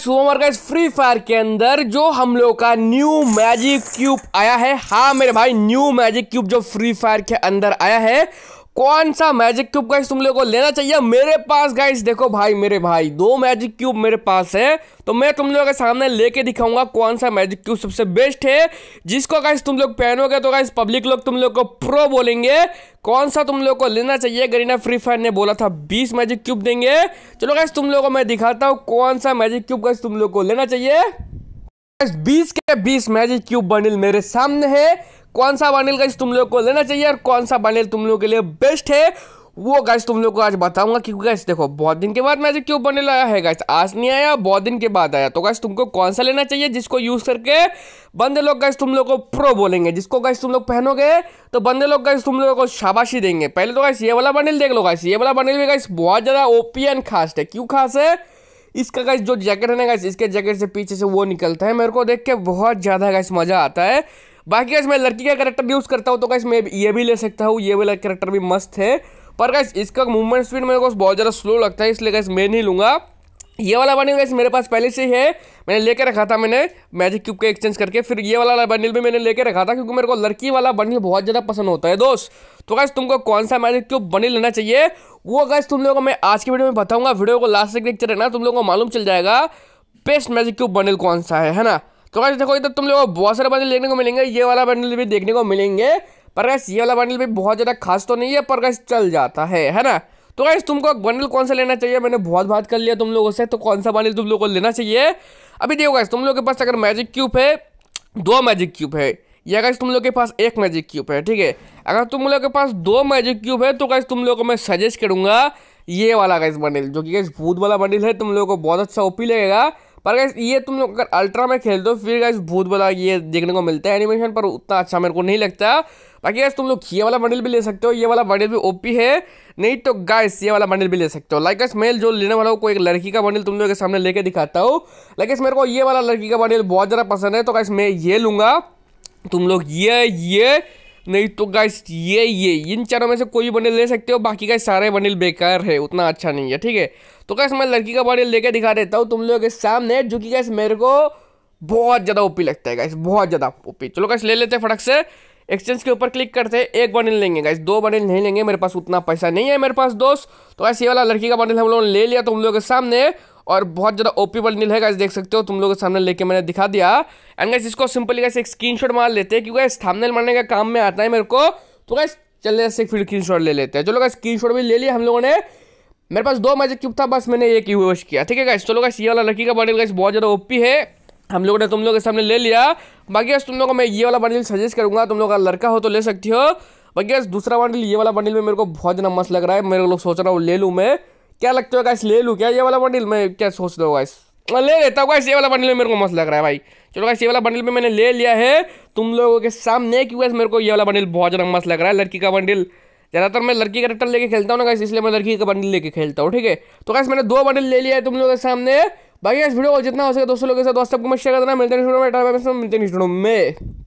guys सोमर guys Free Fire के अंदर जो हम लोग का न्यू मैजिक क्यूब आया है हाँ मेरे भाई न्यू मैजिक क्यूब जो फ्री फायर के अंदर आया है कौन सा मैजिक क्यूब गाइस तुम लोगों को लेना चाहिए मेरे पास गाइस देखो भाई मेरे भाई दो मैजिक क्यूब मेरे पास है तो मैं तुम लोगों के सामने लेके दिखाऊंगा कौन सा मैजिक क्यूब सबसे बेस्ट है जिसको गाइस तुम लोग पहनोगे तो गाइस पब्लिक लोग तुम लोग को प्रो बोलेंगे कौन सा तुम लोग को लेना चाहिए गरीना फ्री फायर ने बोला था बीस मैजिक क्यूब देंगे चलो गाइस तुम लोग को मैं दिखाता हूँ कौन सा मैजिक क्यूब गाइस तुम लोग को लेना चाहिए बीस के बीस मैजिक क्यूब बंडल मेरे सामने है कौन सा बंडल का तुम लोग को लेना चाहिए और कौन सा बंडल तुम लोग के लिए बेस्ट है वो गाइस तुम लोग को आज बताऊंगा क्योंकि गाइस देखो बहुत दिन के बाद मैजिक क्यूब बंडल आया है गाइस आज नहीं आया बहुत दिन के बाद आया तो गाइस तुमको कौन सा लेना चाहिए जिसको यूज करके बंदे लोग गाइस तुम लोग को प्रो बोलेंगे जिसको गाइस तुम लोग पहनोगे तो बंदे लोग गाइस तुम लोगों को शाबाशी देंगे पहले तो गाइस ये वाला बंडल देख लो गाइस ये वाला बंडल भी गाइस बहुत ज़्यादा ओपी एंड खास है क्यों खास है इसका गाइस जो जैकेट है ना गाइस इसके जैकेट से पीछे से वो निकलता है मेरे को देख के बहुत ज़्यादा गाइस मज़ा आता है बाकी गाइस मैं लड़की का करेक्टर यूज़ करता हूँ तो गाइस मैं ये भी ले सकता हूँ ये वाला करेक्टर भी मस्त है पर गाइस इसका मूवमेंट स्पीड मेरे को बहुत ज़्यादा स्लो लगता है इसलिए गाइस मैं नहीं लूँगा ये वाला बंडल गाइस मेरे पास पहले से है मैंने लेके रखा था मैंने मैजिक क्यूब के एक्सचेंज करके फिर ये वाला बंडल भी मैंने लेके रखा था क्योंकि मेरे को लड़की वाला बंडल बहुत ज़्यादा पसंद होता है दोस्त तो गाइस तुमको कौन सा मैजिक क्यूब बंडल लेना चाहिए वो गाइस तुम लोगों को मैं आज की वीडियो में बताऊंगा वीडियो को लास्ट तक देखते रहना तुम लोगों को मालूम चल जाएगा बेस्ट मैजिक क्यूब बंडल कौन सा है है ना तो गाइस देखो इधर तुम लोगों को बहुत सारे बंडल देखने को मिलेंगे ये वाला बंडल भी देखने को मिलेंगे पर गैस ये वाला बंडल भी बहुत ज़्यादा खास तो नहीं है पर गैस चल जाता है ना तो गाइस तुमको बंडल कौन सा लेना चाहिए मैंने बहुत बात कर लिया तुम लोगों से तो कौन सा बंडल तुम लोगों को लेना चाहिए अभी देखो गाइस तुम लोगों के पास अगर मैजिक क्यूब है दो मैजिक क्यूब है या गाइस तुम लोगों के पास एक मैजिक क्यूब है ठीक है अगर तुम लोग के पास दो मैजिक क्यूब है तो गाइस तुम लोग को मैं सजेस्ट करूंगा ये वाला गाइस बंडल जो कि गाइस भूत वाला बंडल है तुम लोगों को बहुत अच्छा ओपी लगेगा पर गाइस ये तुम लोग अगर अल्ट्रा में खेल दो फिर गाइस भूत वाला ये देखने को मिलता है एनिमेशन पर उतना अच्छा मेरे को नहीं लगता बाकी गैस तुम लोग ये वाला बंडल भी ले सकते हो ये वाला बंडल भी ओपी है नहीं तो गैस ये वाला बंडल भी ले सकते हो लाइक मेल जो लेने वाला हो कोई एक लड़की का बंडल तुम लोग के सामने लेके दिखाता हूँ लाइक मेरे को ये वाला लड़की का बंडल बहुत ज़्यादा पसंद है तो गैस मैं ये लूँगा तुम लोग ये ये नहीं तो गाइस ये ये इन चारों में से कोई भी बंडल ले सकते हो बाकी का सारे बंडल बेकार है उतना अच्छा नहीं है ठीक है तो गैस मैं लड़की का बंडल लेके दिखा देता हूँ तुम लोगों के सामने जो कि गैस मेरे को बहुत ज़्यादा ओपी लगता है गाइस बहुत ज़्यादा ओपी चलो गैस ले लेते हैं फटक से एक्सचेंज के ऊपर क्लिक करते हैं एक बंडल लेंगे गाइस दो बंडल नहीं लेंगे मेरे पास उतना पैसा नहीं है मेरे पास दोस्त तो गाइस ये वाला लड़की का बंडल हम लोगों ने ले लिया तुम तो लोगों के सामने और बहुत ज़्यादा ओपी बंडल है गाइस देख सकते हो तुम लोगों के सामने लेके मैंने दिखा दिया एंड गाइस इसको सिंपली गाइस एक स्क्रीनशॉट मार लेते हैं क्योंकि थंबनेल मारने का काम में आता है मेरे को तो गाइस चलने से फिर स्क्रीनशॉट ले लेते हैं चलो गाइस शॉट भी ले लिया हम लोगों ने मेरे पास दो मैजिक क्यूब था बस मैंने एक यूज किया ठीक है गाइस चलो गाइस ये वाला लड़की का बंडल गाइस बहुत ज़्यादा ओपी है हम लोगों ने तुम लोग के सामने ले लिया बाकी तुम लोग को मैं ये वाला बंडल सजेस्ट करूंगा तुम लोग का लड़का हो तो ले सकती हो बाकी दूसरा बंडल ये वाला बंडल में मेरे को बहुत ज़्यादा मस्त लग रहा है मेरे लोग सोच रहा हूँ ले लूँ मैं क्या लगता है गाइस ले लूँ क्या ये वाला बंडल मैं क्या सोच रहा हूँ गाइस ले लेता हूँ गाइस ये वाला बंडल में मेरे को मस्त लग रहा है भाई चलो गाइस ये वाला बंडल में मैंने ले लिया है तुम लोगों के सामने क्योंकि मेरे को ये वाला बंडल बहुत ज़्यादा मस्त लग रहा है लड़की का बंडल ज़्यादातर मैं लड़की कैरेक्टर लेके खेलता हूँ ना गाइस इसलिए मैं लड़की का बंडल लेके खेलता हूँ ठीक है तो गाइस मैंने दो बंडल ले लिया है तुम लोगों के सामने बाकी इस वीडियो को जितना हो सके दोस्तों लोगों के साथ दोस्तों को मैं शेयर करना मिलते हैं मिलते हैं में